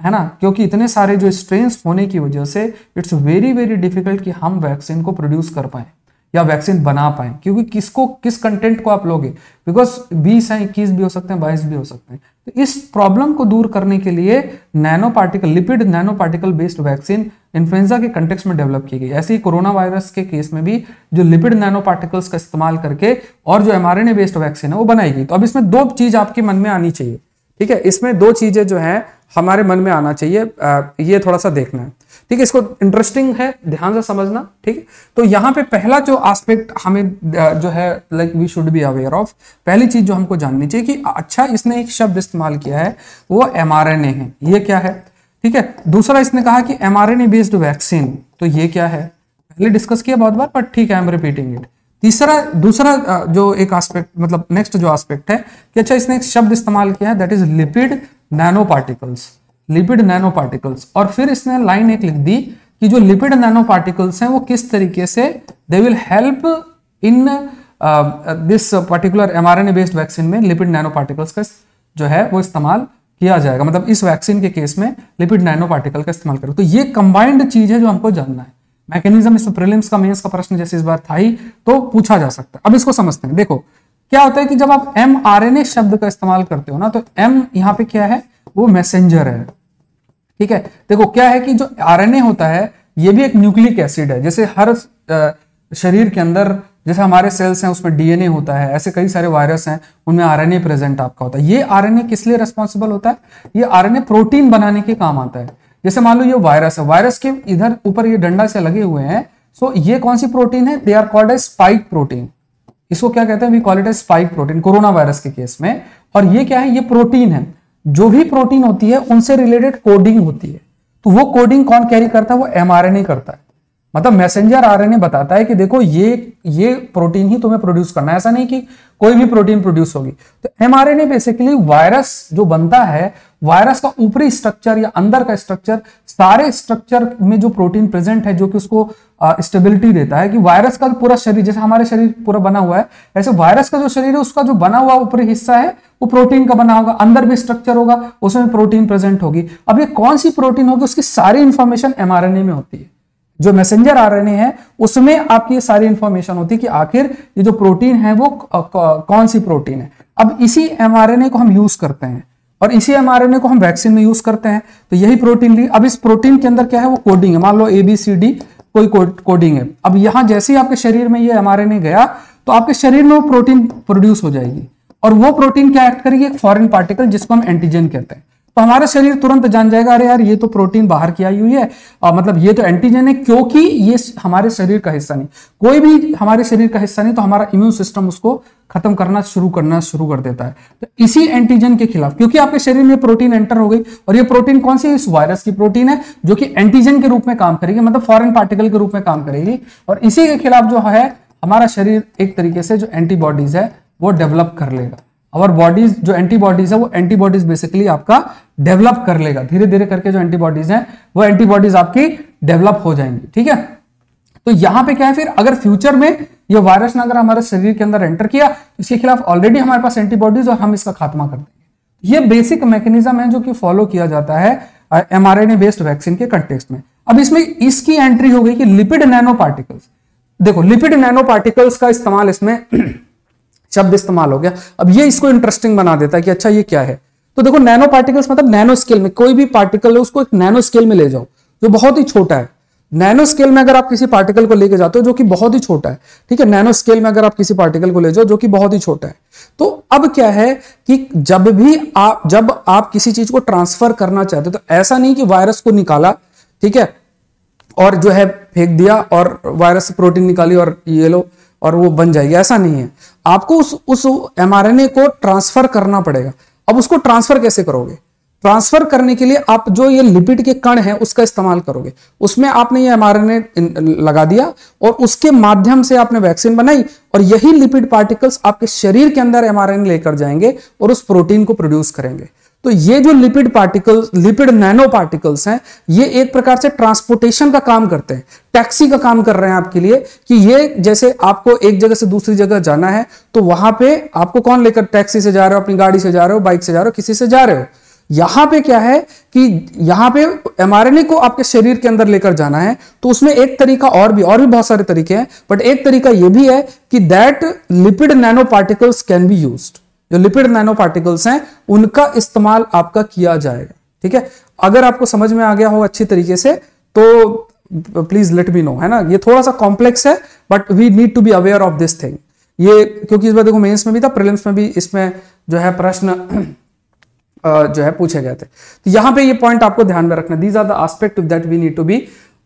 है ना क्योंकि इतने सारे जो स्ट्रेंस होने की वजह से इट्स वेरी वेरी डिफिकल्ट कि हम वैक्सीन को प्रोड्यूस कर पाएं या वैक्सीन बना पाए क्योंकि किसको किस कंटेंट को आप लोगे बिकॉज बीस है इक्कीस भी हो सकते हैं बाईस भी हो सकते हैं तो इस प्रॉब्लम को दूर करने के लिए nano particle lipid nano particle based vaccine influenza के कंटेक्स में डेवलप की गई ऐसे ही कोरोना वायरस के केस में भी जो लिपिड नैनो पार्टिकल्स का इस्तेमाल करके और जो एम बेस्ड वैक्सीन है वो बनाई गई तो अब इसमें दो चीज आपके मन में आनी चाहिए ठीक है इसमें दो चीजें जो है हमारे मन में आना चाहिए ये थोड़ा सा देखना है ठीक है इसको इंटरेस्टिंग है ध्यान से समझना ठीक है तो यहाँ पे पहला जो एस्पेक्ट हमें जो है like we should be aware of पहली चीज जो हमको जाननी चाहिए कि अच्छा इसने एक शब्द इस्तेमाल किया है वो एम है ये क्या है ठीक है दूसरा इसने कहा कि एम बेस्ड वैक्सीन तो ये क्या है पहले डिस्कस किया बहुत बार बट ठीक है आई एम रिपीटिंग इट तीसरा दूसरा जो एक आस्पेक्ट मतलब नेक्स्ट जो आस्पेक्ट है कि अच्छा इसने एक शब्द इस्तेमाल किया है that is lipid nano particles lipid nano particles और फिर इसने लाइन एक लिख दी कि जो लिपिड नैनो पार्टिकल्स हैं वो किस तरीके से they will help in this particular mRNA based vaccine में लिपिड नैनो पार्टिकल्स का जो है वो इस्तेमाल किया जाएगा मतलब इस वैक्सीन के केस में लिपिड नैनो पार्टिकल का इस्तेमाल करें तो ये कंबाइंड चीज है जो हमको जानना है मैकेनिज्म इस प्रीलिम्स का मेंस का प्रश्न जैसे इस बार था ही तो पूछा जा सकता है अब इसको समझते हैं देखो क्या होता है कि जब आप एम शब्द का इस्तेमाल करते हो ना तो एम यहाँ पे क्या है वो मैसेंजर है ठीक है देखो क्या है कि जो आरएनए होता है ये भी एक न्यूक्लिक एसिड है जैसे हर शरीर के अंदर जैसे हमारे सेल्स हैं उसमें डीएनए होता है ऐसे कई सारे वायरस हैं उनमें आरएनए प्रेजेंट आपका होता है ये आरएनए किस लिए रेस्पॉन्सिबल होता है ये आरएनए प्रोटीन बनाने के काम आता है जैसे मान लो ये वायरस है वायरस के इधर ऊपर ये डंडा से लगे हुए हैं सो ये कौन सी प्रोटीन है they are called a spike protein इसको क्या कहते हैं we call it a spike protein corona virus के केस में और ये क्या है ये प्रोटीन है जो भी प्रोटीन होती है उनसे रिलेटेड कोडिंग होती है तो वो कोडिंग कौन कैरी करता है वो एमआरएनए करता है मतलब मैसेंजर आरएनए बताता है कि देखो ये ये प्रोटीन ही तुम्हें प्रोड्यूस करना है ऐसा नहीं कि कोई भी प्रोटीन प्रोड्यूस होगी तो एमआरएनए बेसिकली वायरस जो बनता है वायरस का ऊपरी स्ट्रक्चर या अंदर का स्ट्रक्चर सारे स्ट्रक्चर में जो प्रोटीन प्रेजेंट है जो कि उसको स्टेबिलिटी देता है कि वायरस का पूरा शरीर जैसे हमारे शरीर पूरा बना हुआ है ऐसे वायरस का जो शरीर है उसका जो बना हुआ ऊपरी हिस्सा है वो प्रोटीन का बना होगा अंदर भी स्ट्रक्चर होगा उसमें प्रोटीन प्रेजेंट होगी अब ये कौन सी प्रोटीन होगी उसकी सारी इंफॉर्मेशन एमआरएनए में होती है जो मैसेंजर रहे हैं उसमें आपकी सारी इंफॉर्मेशन होती है कि आखिर ये जो प्रोटीन है वो कौन सी प्रोटीन है अब इसी एम को हम यूज करते हैं और इसी एमआरएनए को हम वैक्सीन में यूज करते हैं तो यही प्रोटीन ली अब इस प्रोटीन के अंदर क्या है वो कोडिंग है मान लो एबीसीडी कोई कोडिंग है अब यहां जैसे ही आपके शरीर में ये एम गया तो आपके शरीर में वो प्रोटीन प्रोड्यूस हो जाएगी और वो प्रोटीन क्या एक्ट करेगी एक फॉरन पार्टिकल जिसको हम एंटीजन कहते हैं तो हमारा शरीर तुरंत जान जाएगा अरे यार ये तो प्रोटीन बाहर की आई हुई है आ, मतलब ये तो एंटीजन है क्योंकि ये हमारे शरीर का हिस्सा नहीं कोई भी हमारे शरीर का हिस्सा नहीं तो हमारा इम्यून सिस्टम उसको खत्म करना शुरू करना शुरू कर देता है तो इसी एंटीजन के खिलाफ क्योंकि आपके शरीर में प्रोटीन एंटर हो गई और ये प्रोटीन कौन सी इस वायरस की प्रोटीन है जो कि एंटीजन के रूप में काम करेगी मतलब फॉरन पार्टिकल के रूप में काम करेगी और इसी के खिलाफ जो है हमारा शरीर एक तरीके से जो एंटीबॉडीज है वो डेवलप कर लेगा और बॉडीज जो एंटीबॉडीज है वो एंटीबॉडीज बेसिकली आपका डेवलप कर लेगा धीरे धीरे करके जो एंटीबॉडीज हैं वो एंटीबॉडीज आपकी डेवलप हो जाएंगी ठीक है तो यहां पे क्या है फिर अगर फ्यूचर में ये वायरस ने अगर हमारे शरीर के अंदर एंटर किया तो इसके खिलाफ ऑलरेडी हमारे पास एंटीबॉडीज और हम इसका खात्मा कर देंगे ये बेसिक मैकेनिज्म है जो कि फॉलो किया जाता है एम आर बेस्ड वैक्सीन के कंटेक्स में अब इसमें इसकी एंट्री हो गई कि लिपिड नैनो पार्टिकल्स देखो लिपिड नैनो पार्टिकल्स का इस्तेमाल इसमें शब्द इस्तेमाल हो गया अब ये इसको इंटरेस्टिंग बना देता है कि अच्छा ये क्या है तो देखो नैनो पार्टिकल्स मतलब नैनो स्केल में कोई भी पार्टिकल है उसको एक नैनो स्केल में ले जाओ जो बहुत ही छोटा है नैनो स्केल में अगर आप किसी पार्टिकल को लेके जाते हो जो कि बहुत ही छोटा है ठीक है नैनो स्केल में अगर आप किसी पार्टिकल को ले जाओ जो कि बहुत ही छोटा है तो अब क्या है कि जब भी आप जब आप किसी चीज को ट्रांसफर करना चाहते हो तो ऐसा नहीं कि वायरस को निकाला ठीक है और जो है फेंक दिया और वायरस से प्रोटीन निकाली और ये लो और वो बन जाएगी ऐसा नहीं है आपको उस उस एमआरएनए को ट्रांसफर करना पड़ेगा अब उसको ट्रांसफर कैसे करोगे ट्रांसफर करने के लिए आप जो ये लिपिड के कण हैं उसका इस्तेमाल करोगे उसमें आपने ये एमआरएनए लगा दिया और उसके माध्यम से आपने वैक्सीन बनाई और यही लिपिड पार्टिकल्स आपके शरीर के अंदर एमआरएनए लेकर जाएंगे और उस प्रोटीन को प्रोड्यूस करेंगे तो ये जो lipid particles lipid nano particles हैं ये एक प्रकार से ट्रांसपोर्टेशन का काम करते हैं टैक्सी का काम कर रहे हैं आपके लिए कि ये जैसे आपको एक जगह से दूसरी जगह जाना है तो वहां पे आपको कौन लेकर टैक्सी से जा रहे हो अपनी गाड़ी से जा रहे हो बाइक से जा रहे हो किसी से जा रहे हो यहां पे क्या है कि यहां पे एमआरएनए को आपके शरीर के अंदर लेकर जाना है तो उसमें एक तरीका और भी और भी बहुत सारे तरीके हैं बट एक तरीका यह भी है कि that lipid nano particles can be used जो लिपिड नैनो पार्टिकल्स हैं उनका इस्तेमाल आपका किया जाएगा ठीक है अगर आपको समझ में आ गया हो अच्छी तरीके से तो प्लीज लेट मी नो है ना ये थोड़ा सा कॉम्प्लेक्स है but we need to be aware of this thing ये क्योंकि इस बार देखो मेंस में भी था प्रिलिम्स में भी इसमें जो है प्रश्न जो है पूछे गए थे तो यहां पे ये पॉइंट आपको ध्यान में रखना these are the aspect of that we need to be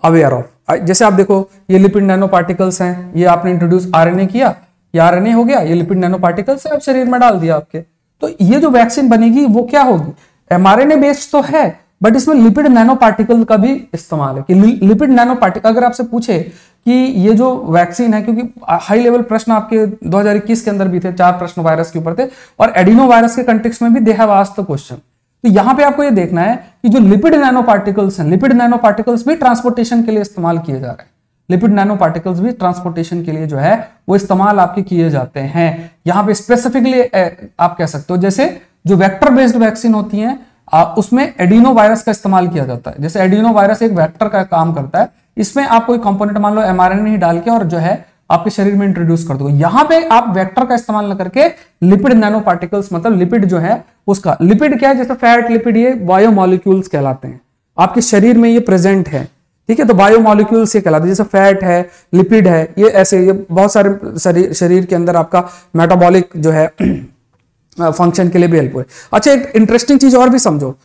aware of जैसे आप देखो ये लिपिड नैनो पार्टिकल्स हैं ये आपने इंट्रोड्यूस आरएनए किया ये आरएनए हो गया ये लिपिड नैनो पार्टिकल्स से आप शरीर में डाल दिया आपके तो ये जो वैक्सीन बनेगी वो क्या होगी एमआरएनए बेस्ड तो है बट इसमें लिपिड नैनो पार्टिकल का भी इस्तेमाल है कि लिपिड नैनो पार्टिकल अगर आपसे पूछे कि ये जो वैक्सीन है क्योंकि हाई लेवल प्रश्न आपके 2021 के अंदर भी थे चार प्रश्न वायरस के ऊपर थे और एडिनो वायरस के कंटेक्स में भी देहावास क्वेश्चन तो यहां पे आपको ये देखना है कि जो लिपिड नैनो पार्टिकल्स हैं लिपिड नैनो पार्टिकल्स भी ट्रांसपोर्टेशन के लिए इस्तेमाल किए जा रहे हैं लिपिड नैनो पार्टिकल्स भी ट्रांसपोर्टेशन के लिए जो है वो इस्तेमाल आपके किए जाते हैं यहाँ पे स्पेसिफिकली आप कह सकते हो जैसे जो वेक्टर बेस्ड वैक्सीन होती है आ, उसमें एडीनो वायरस का इस्तेमाल किया जाता है जैसे एडीनो वायरस एक वेक्टर का काम करता है इसमें आप कोई कंपोनेंट मान लो एमआरएनए ही डाल के और जो है आपके शरीर में इंट्रोड्यूस कर दो यहां पे आप वेक्टर का इस्तेमाल न करके लिपिड नैनो पार्टिकल्स मतलब लिपिड जो है उसका लिपिड क्या है जैसे फैट लिपिड ये बायोमोलिक्यूल्स कहलाते हैं आपके शरीर में ये प्रेजेंट है ठीक है तो बायोमोलिक्यूल्स ये कहलाते हैं जैसे फैट है लिपिड है ये ऐसे ये बहुत सारे शरीर शरीर के अंदर आपका मेटाबॉलिक जो है फंक्शन के लिए भी हेल्पफुल है अच्छा एक इंटरेस्टिंग चीज और भी समझो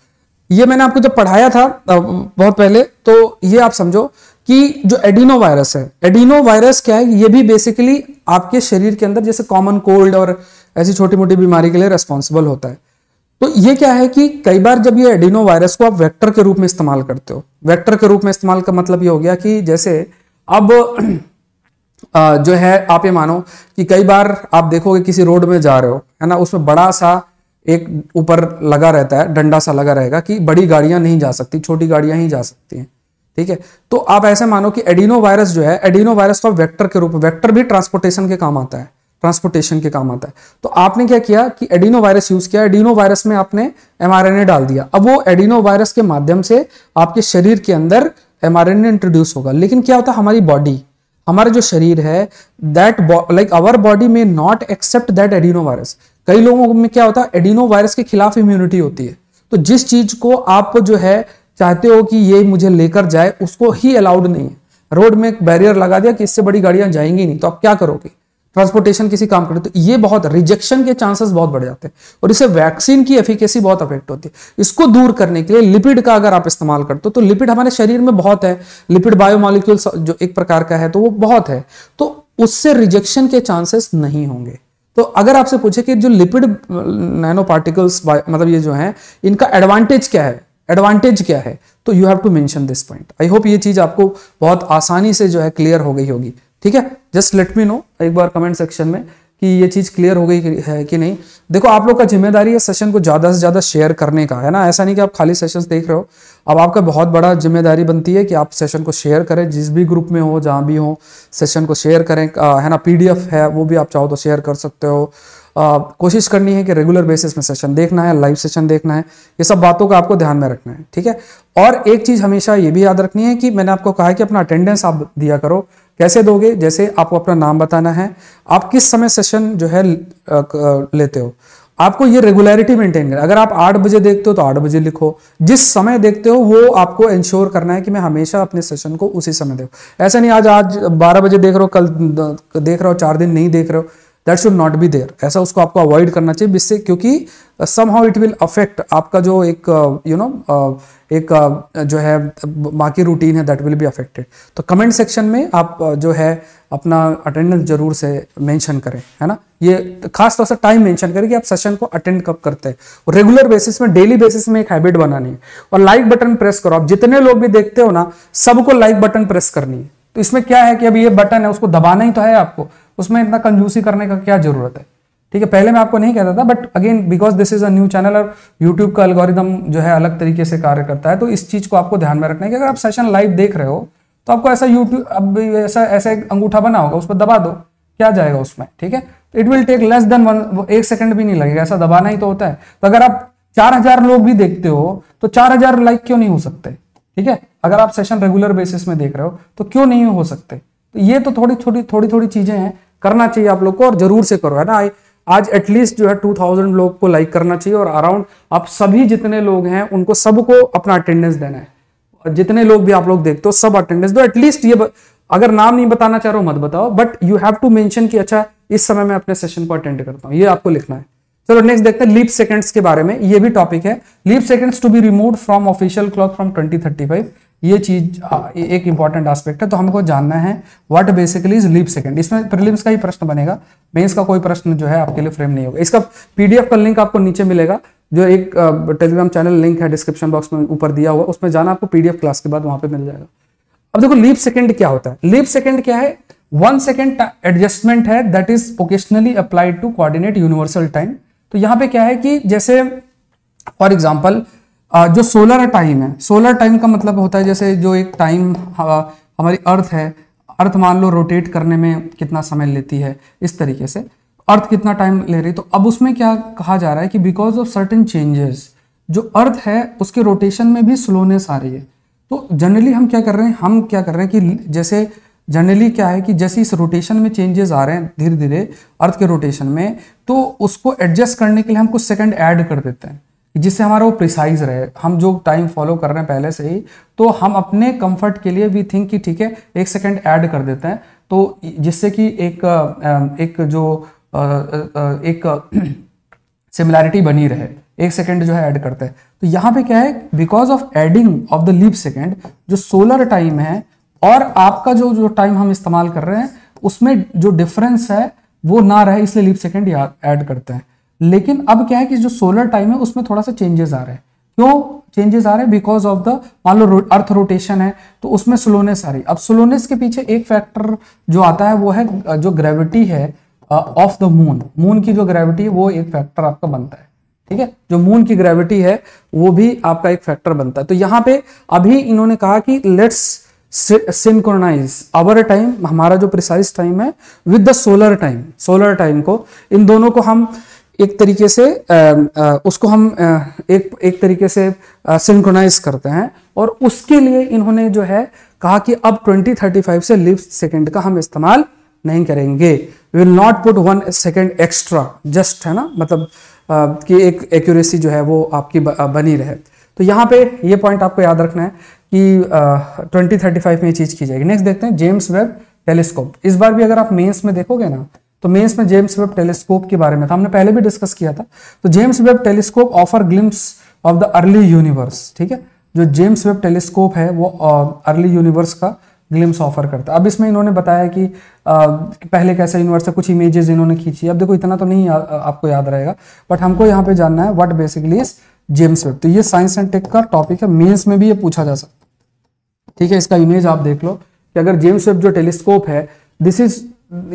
ये मैंने आपको जब पढ़ाया था बहुत पहले तो ये आप समझो कि जो एडिनो वायरस है एडिनो वायरस क्या है ये भी बेसिकली आपके शरीर के अंदर जैसे कॉमन कोल्ड और ऐसी छोटी मोटी बीमारी के लिए रेस्पॉन्सिबल होता है तो ये क्या है कि कई बार जब ये एडिनो वायरस को आप वेक्टर के रूप में इस्तेमाल करते हो वेक्टर के रूप में इस्तेमाल का मतलब ये हो गया कि जैसे अब जो है आप ये मानो कि कई बार आप देखोगे किसी रोड में जा रहे हो है ना उसमें बड़ा सा एक ऊपर लगा रहता है डंडा सा लगा रहेगा कि बड़ी गाड़ियां नहीं जा सकती छोटी गाड़ियां ही जा सकती हैं ठीक है तो आप ऐसे मानो कि एडिनो वायरस जो है एडिनो वायरस को वेक्टर के रूप में वेक्टर भी ट्रांसपोर्टेशन के काम आता है ट्रांसपोर्टेशन के काम आता है तो आपने क्या किया कि एडिनो वायरस यूज किया एडिनो वायरस में आपने एमआरएनए डाल दिया अब वो एडिनो वायरस के माध्यम से आपके शरीर के अंदर एमआरएनए इंट्रोड्यूस होगा लेकिन क्या होता है हमारी बॉडी हमारा जो शरीर है दैट लाइक अवर बॉडी में not accept that adeno virus कई लोगों में क्या होता है एडिनो वायरस के खिलाफ इम्यूनिटी होती है तो जिस चीज को आप जो है चाहते हो कि ये मुझे लेकर जाए उसको ही अलाउड नहीं है रोड में एक बैरियर लगा दिया कि इससे बड़ी गाड़ियां जाएंगी नहीं तो आप क्या करोगे ट्रांसपोर्टेशन किसी काम करते तो ये बहुत रिजेक्शन के चांसेस बहुत बढ़ जाते हैं और इसे वैक्सीन की एफिकेसी बहुत अफेक्ट होती है इसको दूर करने के लिए लिपिड का अगर आप इस्तेमाल करते हो तो लिपिड हमारे शरीर में बहुत है लिपिड बायोमोलिक्यूल जो एक प्रकार का है तो वो बहुत है तो उससे रिजेक्शन के चांसेस नहीं होंगे तो अगर आपसे पूछे कि जो लिपिड नैनो पार्टिकल्स मतलब ये जो है इनका एडवांटेज क्या है एडवांटेज क्या है तो you have to mention this point I hope ये चीज आपको बहुत आसानी से जो है क्लियर हो गई होगी ठीक है जस्ट लेट मी नो एक बार कमेंट सेक्शन में कि ये चीज़ क्लियर हो गई है कि नहीं देखो आप लोग का जिम्मेदारी है सेशन को ज़्यादा से ज़्यादा शेयर करने का है ना ऐसा नहीं कि आप खाली सेशन देख रहे हो अब आपका बहुत बड़ा जिम्मेदारी बनती है कि आप सेशन को शेयर करें जिस भी ग्रुप में हो जहाँ भी हो सेशन को शेयर करें आ, है ना पी है वो भी आप चाहो तो शेयर कर सकते हो आ, कोशिश करनी है कि रेगुलर बेसिस में सेशन देखना है लाइव सेशन देखना है ये सब बातों का आपको ध्यान में रखना है ठीक है और एक चीज़ हमेशा ये भी याद रखनी है कि मैंने आपको कहा है कि अपना अटेंडेंस आप दिया करो कैसे दोगे जैसे आपको अपना नाम बताना है आप किस समय सेशन जो है लेते हो आपको ये रेगुलरिटी मेंटेन करना अगर आप आठ बजे देखते हो तो आठ बजे लिखो जिस समय देखते हो वो आपको इंश्योर करना है कि मैं हमेशा अपने सेशन को उसी समय देखो ऐसा नहीं आज आज बारह बजे देख रहे हो कल देख रहे हो चार दिन नहीं देख रहे हो that should not be there ऐसा उसको आपको अवॉइड करना चाहिए जिससे क्योंकि somehow it will affect आपका जो एक यू uh, नो uh, एक uh, जो है बाकी रूटीन है दैट विल बी अफेक्टेड तो कमेंट सेक्शन में आप जो है अपना अटेंडेंस जरूर से मेंशन करें है ना ये खास तौर से टाइम मेंशन करें कि आप सेशन को अटेंड कब करते हैं और रेगुलर बेसिस में डेली बेसिस में एक हैबिट बनानी है और लाइक बटन प्रेस करो आप जितने लोग भी देखते हो ना सबको लाइक बटन प्रेस करनी है तो इसमें क्या है कि अब ये बटन है उसको दबाना ही तो है आपको उसमें इतना कंजूसी करने का क्या जरूरत है ठीक है पहले मैं आपको नहीं कहता था but again because this is a new channel और यूट्यूब का अलगोरिदम जो है अलग तरीके से कार्य करता है तो इस चीज को आपको ध्यान में रखना है कि अगर आप सेशन लाइव देख रहे हो तो आपको ऐसा यूट्यूब अब ऐसा ऐसा एक अंगूठा बना होगा उस पर दबा दो क्या जाएगा उसमें ठीक है it will take less than one एक सेकंड भी नहीं लगेगा ऐसा दबाना ही तो होता है तो अगर आप चार हजार लोग भी देखते हो तो चार हजार लाइक क्यों नहीं हो सकते ठीक है अगर आप सेशन रेगुलर बेसिस में देख रहे हो तो क्यों नहीं हो सकते तो ये तो थोड़ी छोटी थोड़ी थोड़ी चीजें हैं करना चाहिए आप लोग को और जरूर से करो है ना आज एटलीस्ट जो है टू थाउजेंड लोग को लाइक करना चाहिए और अराउंड आप सभी जितने लोग हैं उनको सबको अपना अटेंडेंस देना है जितने लोग भी आप लोग देखते हो सब अटेंडेंस दो एटलीस्ट ये ब... अगर नाम नहीं बताना चाह रहे हो मत बताओ but you have to mention कि अच्छा इस समय मैं अपने सेशन को अटेंड करता हूँ ये आपको लिखना है चलो नेक्स्ट देखते हैं लीप सेकेंड्स के बारे में ये भी टॉपिक है leap seconds to be remove from official clock from twenty ये चीज एक इंपॉर्टेंट आस्पेक्ट है तो हमको जानना है what basically is leap second इसमें प्रीलिम्स का ही प्रश्न बनेगा मेंस का कोई प्रश्न जो है आपके लिए फ्रेम नहीं होगा इसका पीडीएफ का लिंक आपको नीचे मिलेगा जो एक टेलीग्राम चैनल लिंक है डिस्क्रिप्शन बॉक्स में ऊपर दिया हुआ उसमें जाना आपको पीडीएफ क्लास के बाद वहां पर मिल जाएगा अब देखो लीप सेकेंड क्या होता है लीप सेकेंड क्या है वन सेकेंड एडजस्टमेंट है that is occasionally applied to coordinate universal time तो यहां पे क्या है कि जैसे फॉर एग्जाम्पल जो सोलर टाइम है सोलर टाइम का मतलब होता है जैसे जो एक टाइम हमारी अर्थ है अर्थ मान लो रोटेट करने में कितना समय लेती है इस तरीके से अर्थ कितना टाइम ले रही तो अब उसमें क्या कहा जा रहा है कि बिकॉज ऑफ सर्टन चेंजेस जो अर्थ है उसके रोटेशन में भी स्लोनेस आ रही है तो जनरली हम क्या कर रहे हैं हम क्या कर रहे हैं कि जैसे जनरली क्या है कि जैसे इस रोटेशन में चेंजेस आ रहे हैं धीरे धीरे अर्थ के रोटेशन में तो उसको एडजस्ट करने के लिए हम कुछ सेकंड ऐड कर देते हैं जिससे हमारा वो प्रिसाइज रहे हम जो टाइम फॉलो कर रहे हैं पहले से ही तो हम अपने कंफर्ट के लिए भी थिंक कि ठीक है एक सेकंड ऐड कर देते हैं तो जिससे कि एक एक जो एक सिमिलैरिटी बनी रहे एक सेकंड जो है ऐड करते हैं तो यहाँ पे क्या है because of adding of the leap second जो सोलर टाइम है और आपका जो जो टाइम हम इस्तेमाल कर रहे हैं उसमें जो डिफरेंस है वो ना रहे इसलिए लीप सेकेंड ऐड करते हैं लेकिन अब क्या है कि जो सोलर टाइम है उसमें थोड़ा सा चेंजेस आ रहे हैं क्यों चेंजेस आ रहे हैं बिकॉज ऑफ द मान लो अर्थ रोटेशन है तो उसमें स्लोनेस आ रही अब स्लोनेस के पीछे एक फैक्टर जो आता है वो है जो ग्रेविटी है ऑफ द मून मून की जो ग्रेविटी है वो एक फैक्टर आपका बनता है ठीक है जो मून की ग्रेविटी है वो भी आपका एक फैक्टर बनता है तो यहाँ पे अभी इन्होंने कहा कि लेट्स सिंक्रोनाइज अवर टाइम हमारा जो प्रिसाइज टाइम है with the solar time solar time को इन दोनों को हम uh, एक तरीके से उसको हम एक एक तरीके से सिंक्रोनाइज करते हैं और उसके लिए इन्होंने जो है कहा कि अब 2035 से लिप सेकेंड का हम इस्तेमाल नहीं करेंगे will not put one second extra just है ना मतलब कि एक एक्यूरेसी जो है वो आपकी बनी रहे तो यहाँ पे ये पॉइंट आपको याद रखना है कि ट्वेंटी थर्टी फाइव में ये चीज़ की जाएगी नेक्स्ट देखते हैं जेम्स वेब टेलीस्कोप इस बार भी अगर आप मेंस में देखोगे ना तो मेन्स में जेम्स वेब टेलीस्कोप के बारे में था हमने पहले भी डिस्कस किया था तो James Webb telescope offer glimpse of the early universe ठीक है जो जेम्स वेब टेलीस्कोप है वो अर्ली uh, यूनिवर्स का ग्लिम्स ऑफर करता है अब इसमें इन्होंने बताया कि, आ, पहले कैसे यूनिवर्स है कुछ इमेजेस इन्होंने खींची अब देखो इतना तो नहीं आ, आपको याद रहेगा बट हमको यहाँ पे जानना है what basically is James Webb तो ये साइंस एंड टेक का टॉपिक है मेन्स में भी ये पूछा जा सकता ठीक है इसका इमेज आप देख लो कि अगर जेम्स वेब जो टेलीस्कोप है दिस इज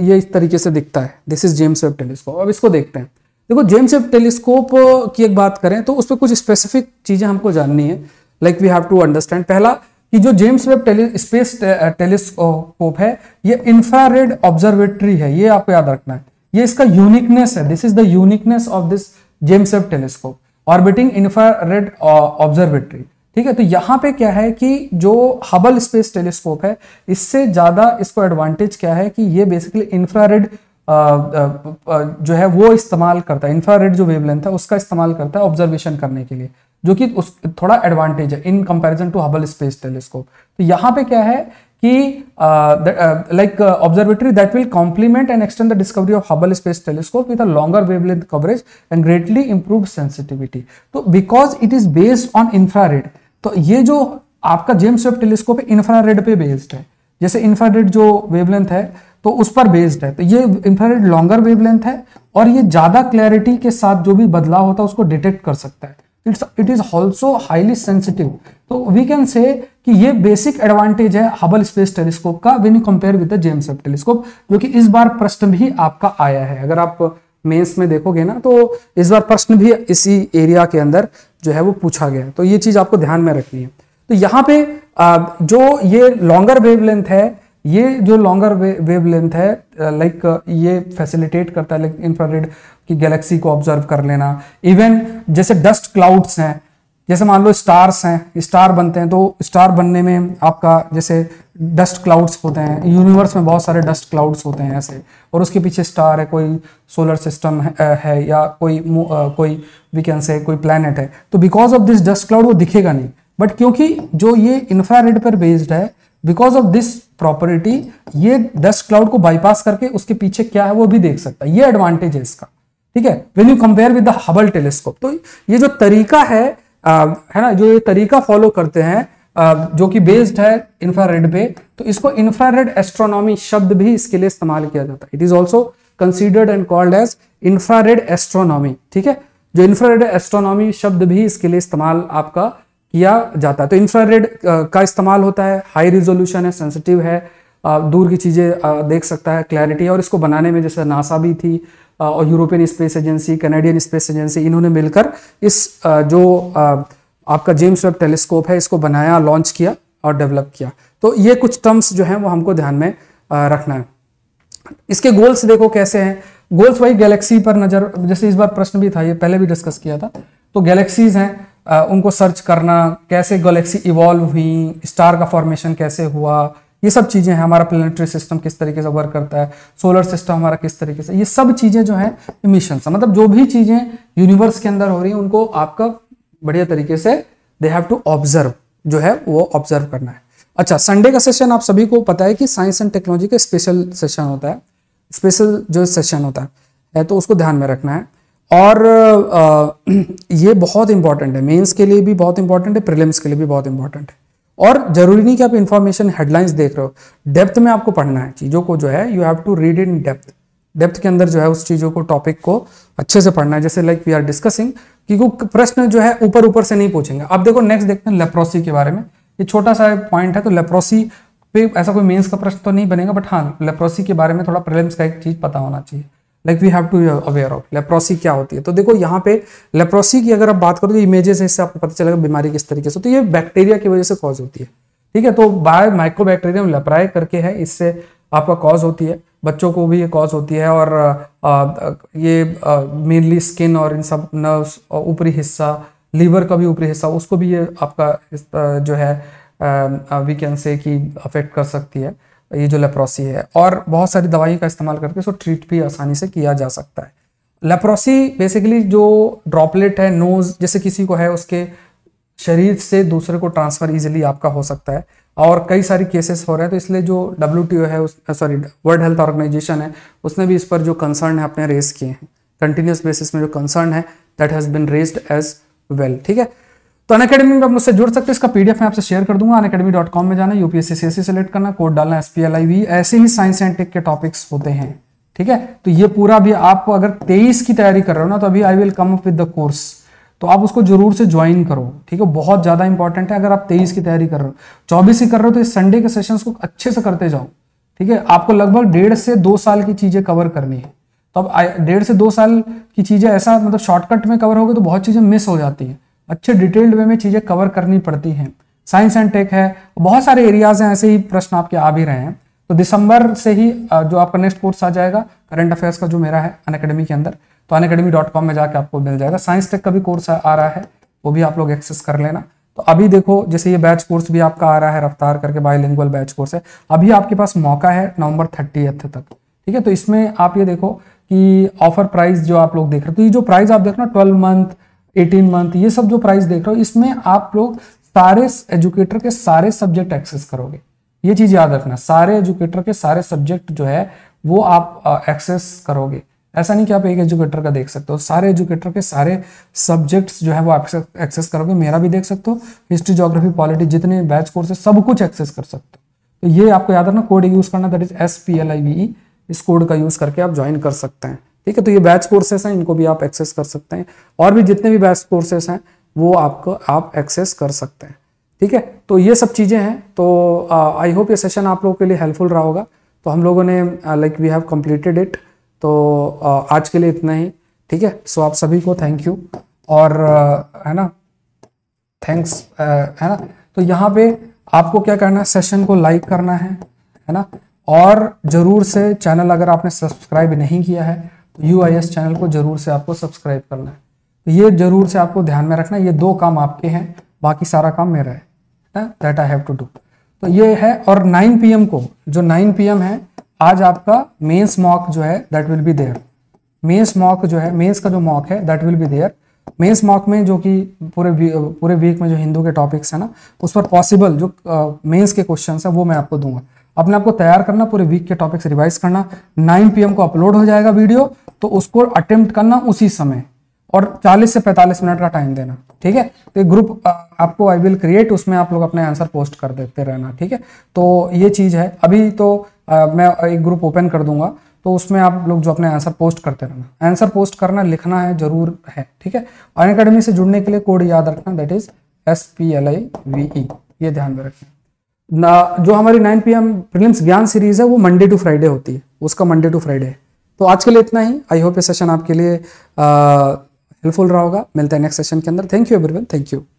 ये इस तरीके से दिखता है this is James Webb telescope अब इसको देखते हैं देखो जेम्स वेब टेलीस्कोप की एक बात करें तो उस पर कुछ स्पेसिफिक चीज़ें हमको जाननी है like we have to understand पहला कि जो James Webb tele space telescope है ये इंफ्रारेड ऑब्जर्वेटरी है ये आपको याद रखना है ये इसका यूनिकनेस है this is the uniqueness of this James Webb telescope orbiting infrared observatory ठीक है तो यहां पे क्या है कि जो हबल स्पेस टेलीस्कोप है इससे ज़्यादा इसको एडवांटेज क्या है कि ये बेसिकली इंफ्रारेड जो है वो इस्तेमाल करता है इंफ्रारेड जो वेवलेंथ है उसका इस्तेमाल करता है ऑब्जर्वेशन करने के लिए जो कि उस थोड़ा एडवांटेज है in comparison to Hubble space telescope तो यहां पे क्या है कि like observatory that will complement and extend the discovery of Hubble space telescope with a longer wavelength coverage and greatly improve sensitivity तो because it is based on infrared तो ये जो आपका जेम्स वेब टेलीस्कोप इंफ्रारेड पे बेस्ड है जैसे इंफ्रारेड जो वेवलेंथ है तो उस पर बेस्ड है तो ये इंफ्रारेड लॉन्गर वेवलेंथ है और ये ज़्यादा क्लैरिटी के साथ जो भी बदलाव होता है उसको डिटेक्ट कर सकता है it's it is also highly sensitive तो वी कैन से कि ये बेसिक एडवांटेज है हबल स्पेस टेलीस्कोप का when you compare with the James Webb telescope जो कि इस बार प्रश्न भी आपका आया है अगर आप मेंस में देखोगे ना तो इस बार प्रश्न भी इसी एरिया के अंदर जो है वो पूछा गया तो ये चीज़ आपको ध्यान में रखनी है तो यहाँ पे जो ये लॉन्गर वेवलेंथ है ये जो लॉन्गर वेवलेंथ है लाइक ये फैसिलिटेट करता है लाइक इंफ्रारेड की गैलेक्सी को ऑब्जर्व कर लेना इवन जैसे डस्ट क्लाउड्स हैं जैसे मान लो स्टार्स हैं स्टार बनते हैं तो स्टार बनने में आपका जैसे डस्ट क्लाउड्स होते हैं यूनिवर्स में बहुत सारे डस्ट क्लाउड्स होते हैं ऐसे और उसके पीछे स्टार है कोई सोलर सिस्टम है, है या कोई आ, कोई वी कैन से कोई प्लानट है तो because of this dust cloud वो दिखेगा नहीं बट क्योंकि जो ये इंफ्रारेड पर बेस्ड है बिकॉज ऑफ दिस प्रॉपर्टी ये डस्ट क्लाउड को बाईपास करके उसके पीछे क्या है वो भी देख सकता है ये एडवांटेज है इसका ठीक है when you compare with the Hubble telescope तो ये जो तरीका है आ, है ना जो ये तरीका फॉलो करते हैं आ, जो कि बेस्ड है इंफ्रारेड पे तो इसको इंफ्रारेड एस्ट्रोनॉमी शब्द भी इसके लिए इस्तेमाल किया जाता है it is also considered and called as infrared astronomy ठीक है जो इंफ्रारेड एस्ट्रोनॉमी शब्द भी इसके लिए इस्तेमाल आपका किया जाता है तो इंफ्रारेड का इस्तेमाल होता है हाई रिजोल्यूशन है सेंसिटिव है दूर की चीज़ें देख सकता है क्लैरिटी और इसको बनाने में जैसे नासा भी थी और European space agency Canadian space agency इन्होंने मिलकर इस जो आपका जेम्स वेब टेलीस्कोप है इसको बनाया लॉन्च किया और डेवलप किया तो ये कुछ टर्म्स जो हैं वो हमको ध्यान में रखना है इसके गोल्स देखो कैसे हैं गोल्स वही गैलेक्सी पर नज़र जैसे इस बार प्रश्न भी था ये पहले भी डिस्कस किया था तो गैलेक्सीज हैं उनको सर्च करना कैसे गैलेक्सी इवॉल्व हुई स्टार का फॉर्मेशन कैसे हुआ ये सब चीज़ें हैं हमारा प्लेनेटरी सिस्टम किस तरीके से वर्क करता है सोलर सिस्टम हमारा किस तरीके से ये सब चीज़ें जो हैं इमिशन मतलब जो भी चीज़ें यूनिवर्स के अंदर हो रही हैं उनको आपका बढ़िया तरीके से दे हैव टू ऑब्जर्व जो है वो ऑब्जर्व करना है अच्छा संडे का सेशन आप सभी को पता है कि साइंस एंड टेक्नोलॉजी का स्पेशल सेशन होता है स्पेशल जो सेशन होता है, है तो उसको ध्यान में रखना है और आ, ये बहुत इंपॉर्टेंट है मेंस के लिए भी बहुत इंपॉर्टेंट है प्रीलिम्स के लिए भी बहुत इंपॉर्टेंट है और जरूरी नहीं कि आप इन्फॉर्मेशन हेडलाइंस देख रहे हो डेप्थ में आपको पढ़ना है चीज़ों को जो है you have to read in depth depth के अंदर जो है उस चीज़ों को टॉपिक को अच्छे से पढ़ना है जैसे लाइक वी आर डिस्कसिंग कि वो प्रश्न जो है ऊपर ऊपर से नहीं पूछेंगे आप देखो नेक्स्ट देखते हैं लेप्रोसी के बारे में ये छोटा सा पॉइंट है तो लेप्रोसी पे ऐसा कोई मेंस का प्रश्न तो नहीं बनेगा बट हाँ लेप्रोसी के बारे में थोड़ा प्रिलिम्स का एक चीज़ पता होना चाहिए like we have to aware of leprosy क्या होती है तो देखो यहाँ पे लेप्रोसी की अगर आप बात करो तो इमेजेस है इससे आपको पता चलेगा बीमारी किस तरीके से तो ये बैक्टीरिया की वजह से कॉज होती है ठीक है तो बाय माइक्रोबैक्टीरियम लेप्राय करके है इससे आपका कॉज होती है बच्चों को भी ये कॉज होती है और आ, ये मेनली स्किन और इन सब नर्व्स ऊपरी हिस्सा लीवर का भी ऊपरी हिस्सा उसको भी ये आपका जो है वी कैन से कि अफेक्ट कर सकती है ये जो लेप्रोसी है और बहुत सारी दवाइयों का इस्तेमाल करके उसको ट्रीट भी आसानी से किया जा सकता है लेप्रोसी बेसिकली जो ड्रॉपलेट है नोज़ जैसे किसी को है उसके शरीर से दूसरे को ट्रांसफ़र इजीली आपका हो सकता है और कई सारी केसेस हो रहे हैं तो इसलिए जो डब्ल्यू है सॉरी वर्ल्ड हेल्थ ऑर्गेनाइजेशन है उसने भी इस पर जो कंसर्न है अपने रेज किए हैं कंटिन्यूस बेसिस में जो कंसर्न है that has been raise as well ठीक है तो अन अकेडमी में आप मुझसे जुड़ सकते हैं इसका पीडीएफ मैं आपसे शेयर कर दूंगा अन अकेडमी डॉट कॉम में जाना यूपीएससी सी सेलेक्ट करना कोड डालना S P L I V ऐसे ही साइंस एंड टेक के टॉपिक्स होते हैं ठीक है तो ये पूरा भी आप अगर तेईस की तैयारी कर रहे हो ना तो अभी I will come up with the course तो आप उसको जरूर से ज्वाइन करो ठीक है बहुत ज़्यादा इंपॉर्टेंट है अगर आप तेईस की तैयारी कर रहे हो चौबीस की कर रहे हो तो इस संडे के सेशन को अच्छे से करते जाओ ठीक है आपको लगभग डेढ़ से दो साल की चीज़ें कवर करनी है तो अब डेढ़ से दो साल की चीज़ें ऐसा मतलब शॉर्टकट में कवर हो गए तो बहुत चीज़ें मिस हो जाती हैं अच्छे डिटेल्ड वे में चीज़ें कवर करनी पड़ती हैं साइंस एंड टेक है बहुत सारे एरियाज हैं ऐसे ही प्रश्न आपके आ भी रहे हैं तो दिसंबर से ही जो आपका नेक्स्ट कोर्स आ जाएगा करंट अफेयर्स का जो मेरा है अन के अंदर तो अन अकेडमी डॉट कॉम में जाकर आपको मिल जाएगा साइंस टेक का भी कोर्स आ रहा है वो भी आप लोग एक्सेस कर लेना तो अभी देखो जैसे ये बैच कोर्स भी आपका आ रहा है रफ्तार करके बायोलिंग बैच कोर्स है अभी आपके पास मौका है नवंबर थर्टी तक ठीक है तो इसमें आप ये देखो कि ऑफर प्राइस जो आप लोग देख रहे हो तो ये जो प्राइस आप देख रहे हो ट्वेल्व मंथ एटीन मंथ ये सब जो प्राइस देख रहे हो इसमें आप लोग सारे एजुकेटर के सारे सब्जेक्ट एक्सेस करोगे ये चीज याद रखना सारे एजुकेटर के सारे सब्जेक्ट जो है वो आप एक्सेस करोगे ऐसा नहीं कि आप एक एजुकेटर का देख सकते हो सारे एजुकेटर के सारे सब्जेक्ट्स जो है वो एक्सेस करोगे मेरा भी देख सकते हो हिस्ट्री जोग्राफी पॉलिटी जितने बैच कोर्स है सब कुछ एक्सेस कर सकते हो तो ये आपको याद रखना कोड यूज करना that is S P L I V E इस कोड का यूज करके आप ज्वाइन कर सकते हैं ठीक है तो ये बैच कोर्सेस हैं इनको भी आप एक्सेस कर सकते हैं और भी जितने भी बैच कोर्सेस हैं वो आपको आप एक्सेस कर सकते हैं ठीक है तो ये सब चीज़ें हैं तो आई होप ये सेशन आप लोगों के लिए हेल्पफुल रहा होगा तो हम लोगों ने like we have completed it तो uh, आज के लिए इतना ही ठीक है सो आप सभी को थैंक यू और uh, है ना थैंक्स uh, है ना तो यहाँ पे आपको क्या करना है सेशन को लाइक करना है है ना और ज़रूर से चैनल अगर आपने सब्सक्राइब नहीं किया है तो यू चैनल को ज़रूर से आपको सब्सक्राइब करना है तो ये ज़रूर से आपको ध्यान में रखना है ये दो काम आपके हैं बाकी सारा काम मेरा है that I have to do तो ये है और 9 पीएम को जो 9 पीएम है आज आपका मेन्स मॉक जो है that will be there mains mock जो है मेन्स का जो मॉक है that will be there mains mock में जो कि पूरे पूरे वीक में जो हिंदू के टॉपिक्स है ना उस पर पॉसिबल जो मेन्स के क्वेश्चन है वो मैं आपको दूंगा अपने आपको तैयार करना पूरे वीक के टॉपिक्स रिवाइज करना 9 पीएम को अपलोड हो जाएगा वीडियो तो उसको अटेम्प्ट करना उसी समय और 40 से 45 मिनट का टाइम देना ठीक है तो ग्रुप आपको आई विल क्रिएट उसमें आप लोग अपने आंसर पोस्ट कर देते रहना ठीक है तो ये चीज़ है अभी तो आ, मैं एक ग्रुप ओपन कर दूंगा तो उसमें आप लोग जो अपने आंसर पोस्ट करते रहना आंसर पोस्ट करना लिखना है जरूर है ठीक है अन अकेडमी से जुड़ने के लिए कोड याद रखना that is S P L I V E ये ध्यान में रखना ना जो हमारी 9 P M prelims Gyan series है वो मंडे टू फ्राइडे होती है उसका मंडे टू फ्राइडे है तो आज के लिए इतना ही आई होप ये सेशन आपके लिए हेल्पफुल uh, रहा होगा मिलता है नेक्स्ट सेशन के अंदर thank you everyone thank you